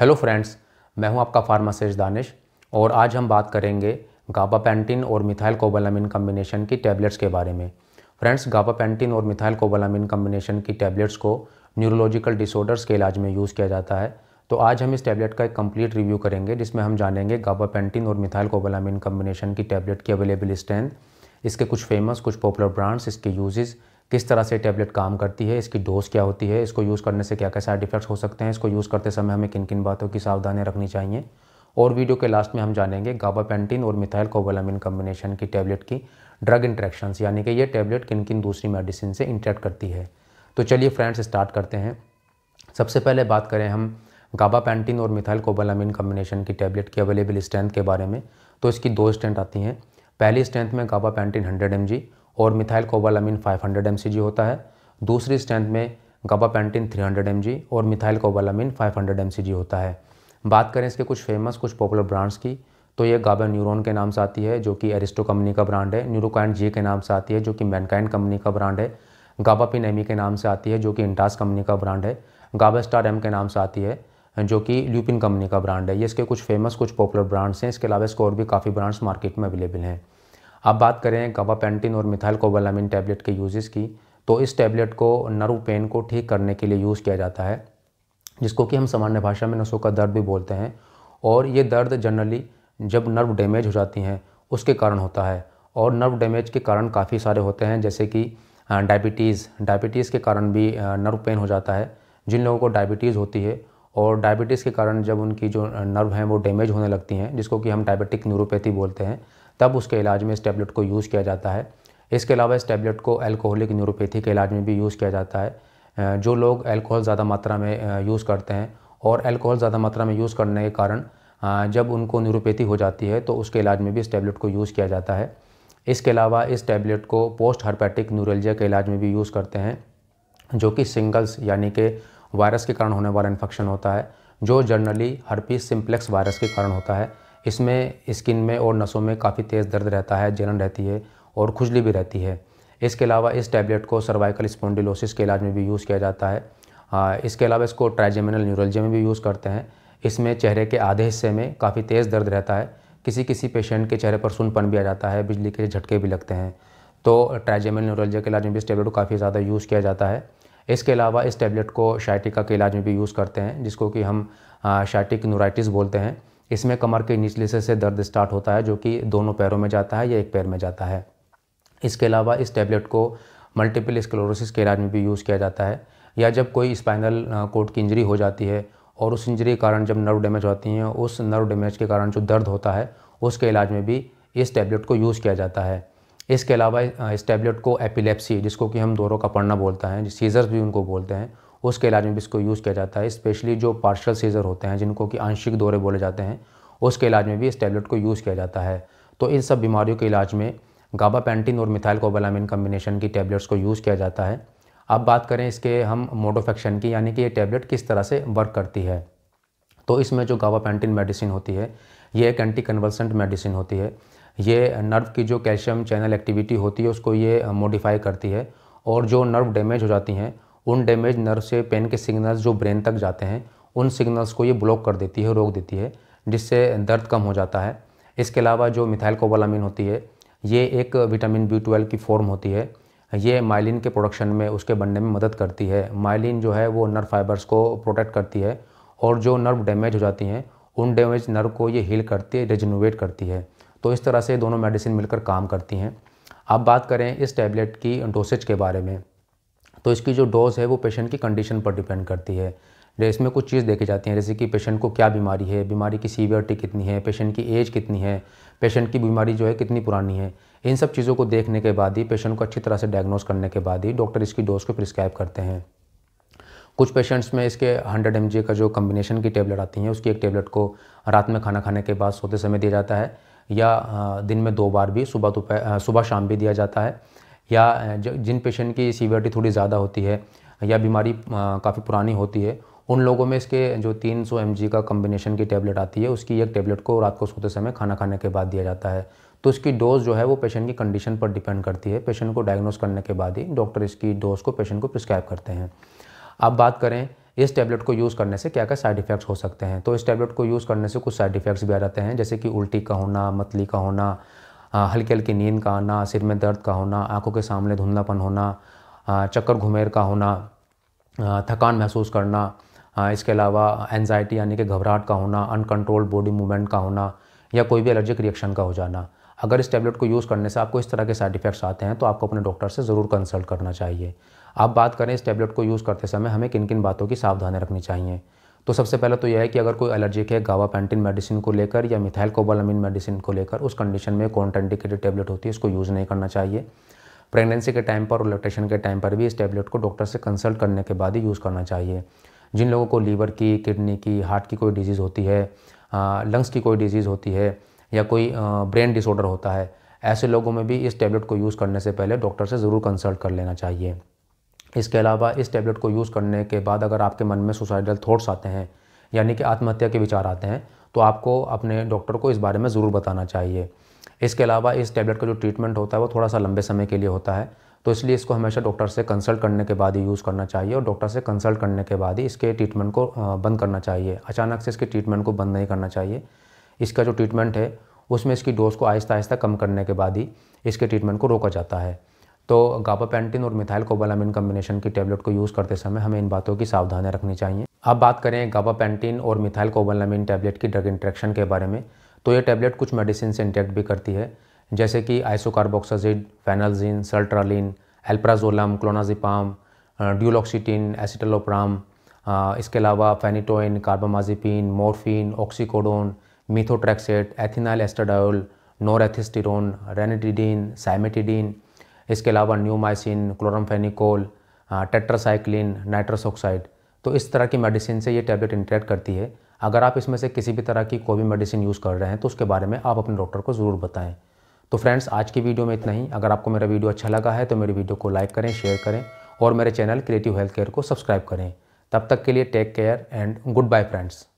hello friends मैं हूं आपका फार्मासिस्ट दानिश और आज हम बात करेंगे गाबापेंटिन और मिथाइल कोबलामिन कम्बिनेशन की टैबलेट्स के बारे में फ्रेंड्स गाबापेंटिन और मिथाइल कोबलामिन कम्बिनेशन की टैबलेट्स को न्यूरोलॉजिकल डिसऑर्डर्स के इलाज में यूज़ किया जाता है तो आज हम इस टैबलेट का एक कंप्लीट रिव्यू करेंगे जिसमें हम जानेंगे गाबापेंटिन और मिथाइल कोबलामिन कम्बिनेशन की टैबलेट की अवेलेबल स्ट्रेंथ इसके कुछ फेमस कुछ पॉपुलर ब्रांड्स इसके यूजेज़ किस तरह से टैबलेट काम करती है इसकी डोज क्या होती है इसको यूज़ करने से क्या क्या साइड इफ़ेक्ट्स हो सकते हैं इसको यूज़ करते समय हमें किन किन बातों की सावधानियाँ रखनी चाहिए और वीडियो के लास्ट में हम जानेंगे गाबापेंटिन और मिथाइल कोवलामिन कम्बिनेशन की टैबलेट की ड्रग इंट्रैक्शंस यानी कि ये टैबलेट किन किन दूसरी मेडिसिन से इंट्रैक्ट करती है तो चलिए फ्रेंड्स स्टार्ट करते हैं सबसे पहले बात करें हम गाबापेंटिन और मिथाइल कोबलामिन कम्बिनेशन की टैबलेट की अवेलेबल स्ट्रेंथ के बारे में तो इसकी दो स्ट्रेंथ आती हैं पहली स्ट्रेंथ में गाबापेंटिन 100 एम और मिथाइल कोवालामिन 500 एमसीजी होता है दूसरी स्ट्रेंथ में गबापेंटिन 300 एमजी और मिथाइल कोवालामिन 500 एमसीजी होता है बात करें इसके कुछ फेमस कुछ पॉपुलर ब्रांड्स की तो ये गाबा न्यूरोन के नाम से आती है जो कि एरिस्टो कंपनी का ब्रांड है न्यूरोकाइन जी के नाम से आती है जो कि मैनकाइन कंपनी का ब्रांड है गाबा पिन e e के नाम से आती है जो कि इंटास कंपनी का ब्रांड है गाबा स्टार एम के नाम से आती है जो कि ल्यूपिन कंपनी का ब्रांड है ये इसके कुछ फेमस कुछ पॉपुलर ब्रांड्स हैं इसके अलावा इसको और भी काफ़ी ब्रांड्स मार्केट में अवेलेबल हैं अब बात करें कबापेंटिन और मिथाइल कोबलामिन टैबलेट के यूजेस की तो इस टैबलेट को नर्व पेन को ठीक करने के लिए यूज़ किया जाता है जिसको कि हम सामान्य भाषा में नसों का दर्द भी बोलते हैं और ये दर्द जनरली जब नर्व डैमेज हो जाती हैं उसके कारण होता है और नर्व डैमेज के कारण काफ़ी सारे होते हैं जैसे कि डायबिटीज़ डायबिटीज़ के कारण भी नर्व पेन हो जाता है जिन लोगों को डायबिटीज़ होती है और डायबिटीज़ के कारण जब उनकी जो नर्व हैं वो डैमेज होने लगती हैं जिसको कि हम डायबिटिक न्यूरोपैथी बोलते हैं तब उसके इलाज में इस टैबलेट को यूज़ किया जाता है इसके अलावा इस टैबलेट को एल्कोहलिक न्यूरोपैथी के इलाज में भी यूज़ किया जाता है जो लोग एल्कोहल ज़्यादा मात्रा में यूज़ करते हैं और एल्कोहल ज़्यादा मात्रा में यूज़ करने के कारण जब उनको न्यूरोपैथी हो जाती है तो उसके इलाज में भी इस टैबलेट को यूज़ किया जाता है इसके अलावा इस टैबलेट को पोस्ट हर्पैटिक न्यूरलजिया के इलाज में भी यूज़ करते हैं जो कि सिंगल्स यानी कि वायरस के कारण होने वाला इन्फेक्शन होता है जो जनरली हर्पीस सिम्प्लेक्स वायरस के कारण होता है इसमें स्किन में और नसों में काफ़ी तेज़ दर्द रहता है जलन रहती है और खुजली भी रहती है इसके अलावा इस टैबलेट को सर्वाइकल स्पोंडिलोसिस के इलाज में भी यूज़ किया जाता है इसके अलावा इसको ट्राइजेमिनल न्यूरोजी में भी यूज़ करते हैं इसमें चेहरे के आधे हिस्से में काफ़ी तेज़ दर्द रहता है किसी किसी पेशेंट के चेहरे पर सुनपन भी आ जाता है बिजली के झटके भी लगते हैं तो ट्राइजेमिनल न्यूरलजिया के इलाज में भी इस टैबलेट को काफ़ी ज़्यादा यूज़ किया जाता है इसके अलावा इस टैबलेट को शाइटिका के इलाज में भी यूज़ करते हैं जिसको कि हम शाइटिक नोराइटिस बोलते हैं इसमें कमर के निचले से, से दर्द स्टार्ट होता है जो कि दोनों पैरों में जाता है या एक पैर में जाता है इसके अलावा इस टैबलेट को मल्टीपल स्क्लोरोसिस के इलाज में भी यूज़ किया जाता है या जब कोई स्पाइनल कोड की इंजरी हो जाती है और उस इंजरी के कारण जब नर्व डैमेज होती हैं उस नर्व डैमेज के कारण जो दर्द होता है उसके इलाज में भी इस टैबलेट को यूज़ किया जाता है इसके अलावा इस टैबलेट को एपिलेप्सी जिसको कि हम दोरों का पढ़ना बोलते हैं सीज़र्स भी उनको बोलते हैं उसके इलाज में भी इसको यूज़ किया जाता है स्पेशली जो पार्शल सीज़र होते हैं जिनको कि आंशिक दौरे बोले जाते हैं उसके इलाज में भी इस टैबलेट को यूज़ किया जाता है तो इन सब बीमारियों के इलाज में गाबा पेंटिन और मिथाइल कोबलामिन कम्बिनेशन की टैबलेट्स को यूज़ किया जाता है अब बात करें इसके हम मोडोफेक्शन की यानी कि ये टैबलेट किस तरह से वर्क करती है तो इसमें जो गाबा पेंटिन मेडिसिन होती है ये एक एंटी कन्वर्सेंट मेडिसिन होती है ये नर्व की जो कैल्शियम चैनल एक्टिविटी होती है उसको ये मॉडिफाई करती है और जो नर्व डैमेज हो जाती हैं उन डैमेज नर्व से पेन के सिग्नल्स जो ब्रेन तक जाते हैं उन सिग्नल्स को ये ब्लॉक कर देती है रोक देती है जिससे दर्द कम हो जाता है इसके अलावा जो मिथाइल कोबालामिन होती है ये एक विटामिन बी ट्वेल्व की फॉर्म होती है ये माइलिन के प्रोडक्शन में उसके बनने में मदद करती है माइलिन जो है वो नर्व फाइबर्स को प्रोटेक्ट करती है और जो नर्व डैमेज हो जाती हैं उन डैमेज नर्व को ये हील करती है रेजनोवेट करती है तो इस तरह से दोनों मेडिसिन मिलकर काम करती हैं अब बात करें इस टैबलेट की डोसेज के बारे में तो इसकी जो डोज़ है वो पेशेंट की कंडीशन पर डिपेंड करती है इसमें कुछ चीज़ देखी जाती है जैसे कि पेशेंट को क्या बीमारी है बीमारी की सीवियरिटी कितनी है पेशेंट की एज कितनी है पेशेंट की बीमारी जो है कितनी पुरानी है इन सब चीज़ों को देखने के बाद ही पेशेंट को अच्छी तरह से डायग्नोस करने के बाद ही डॉक्टर इसकी डोज़ को प्रिस्क्राइब करते हैं कुछ पेशेंट्स में इसके 100 एम का जो कम्बिनेशन की टेबलेट आती हैं उसकी एक टेबलेट को रात में खाना खाने के बाद सोते समय दिया जाता है या दिन में दो बार भी सुबह दोपहर सुबह शाम भी दिया जाता है या जिन पेशेंट की सीवियरिटी थोड़ी ज़्यादा होती है या बीमारी काफ़ी पुरानी होती है उन लोगों में इसके जो 300 सौ का कम्बिनेशन की टैबलेट आती है उसकी एक टैबलेट को रात को सोते समय खाना खाने के बाद दिया जाता है तो इसकी डोज़ जो है वो पेशेंट की कंडीशन पर डिपेंड करती है पेशेंट को डायग्नोस करने के बाद ही डॉक्टर इसकी डोज़ को पेशेंट को प्रिस्क्राइब करते हैं अब बात करें इस टैबलेट को यूज़ करने से क्या क्या साइड इफ़ेक्ट्स हो सकते हैं तो इस टैबलेट को यूज़ करने से कुछ साइड इफ़ेक्ट्स भी आ जाते हैं जैसे कि उल्टी का होना मतली का होना हल्की हल्की नींद का आना सिर में दर्द का होना आंखों के सामने धुंधलापन होना चक्कर घुमेर का होना थकान महसूस करना इसके अलावा एनजाइटी यानी कि घबराहट का होना अनकंट्रोल्ड बॉडी मूवमेंट का होना या कोई भी एलर्जिक रिएक्शन का हो जाना अगर इस टैबलेट को यूज़ करने से आपको इस तरह के साइड इफ़ेक्ट्स आते हैं तो आपको अपने डॉक्टर से ज़रूर कंसल्ट करना चाहिए आप बात करें इस टैबलेट को यूज़ करते समय हमें किन किन बातों की सावधानी रखनी चाहिए तो सबसे पहले तो यह है कि अगर कोई एलर्जिक है गावा पेंटिन मेडिसिन को लेकर या मिथाइल कोबालमिन मेडिसिन को लेकर उस कंडीशन में कॉन्ट्रेंडिकेटेड टेबलेट होती है इसको यूज़ नहीं करना चाहिए प्रेगनेंसी के टाइम पर और लोटेशन के टाइम पर भी इस टेबलेट को डॉक्टर से कंसल्ट करने के बाद ही यूज़ करना चाहिए जिन लोगों को लीवर की किडनी की हार्ट की कोई डिजीज़ होती है लंग्स की कोई डिजीज़ होती है या कोई ब्रेन डिसऑर्डर होता है ऐसे लोगों में भी इस टैबलेट को यूज़ करने से पहले डॉक्टर से ज़रूर कंसल्ट कर लेना चाहिए इसके अलावा इस टैबलेट को यूज़ करने के बाद अगर आपके मन में सुसाइडल थाट्स आते हैं यानी कि आत्महत्या के विचार आते हैं तो आपको अपने डॉक्टर को इस बारे में ज़रूर बताना चाहिए इसके अलावा इस टैबलेट का जो ट्रीटमेंट होता है वो थोड़ा सा लंबे समय के लिए होता है तो इसलिए इसको हमेशा डॉक्टर से कंसल्ट करने के बाद ही यूज़ करना चाहिए और डॉक्टर से कंसल्ट करने के बाद ही इसके ट्रीटमेंट को बंद करना चाहिए अचानक से इसके ट्रीटमेंट को बंद नहीं करना चाहिए इसका जो ट्रीटमेंट है उसमें इसकी डोज़ को आहिस्ता आहिस्ता कम करने के बाद ही इसके ट्रीटमेंट को रोका जाता है तो गाबापेंटिन और मिथाइल कोबालामिन कम्बिनेशन की टैबलेट को यूज़ करते समय हमें इन बातों की सावधानियाँ रखनी चाहिए अब बात करें गाबापेंटिन और मिथाइल कोबालामिन टैबलेट की ड्रग इंट्रैक्शन के बारे में तो ये टैबलेट कुछ मेडिसिन से इंटैक्ट भी करती है जैसे कि आइसोकार्बोक्साजिड फेनलजिन सल्ट्रालिन एल्प्राजोलम क्लोनाजिपाम ड्यूलॉक्सीटिन एसिटलोप्राम इसके अलावा phenytoin carbamazepine morphine oxycodone methotrexate ethinyl estradiol norethisterone ranitidine cimetidine इसके अलावा न्यूमाइसिन क्लोरमफेनिकोल टेट्रासाइक्लिन नाइट्रोसऑक्साइड तो इस तरह की मेडिसिन से ये टैबलेट इंटरेक्ट करती है अगर आप इसमें से किसी भी तरह की कोई भी मेडिसिन यूज़ कर रहे हैं तो उसके बारे में आप अपने डॉक्टर को ज़रूर बताएं तो फ्रेंड्स आज की वीडियो में इतना ही अगर आपको मेरा वीडियो अच्छा लगा है तो मेरी वीडियो को लाइक करें शेयर करें और मेरे चैनल क्रिएटिव हेल्थ केयर को सब्सक्राइब करें तब तक के लिए take care and goodbye friends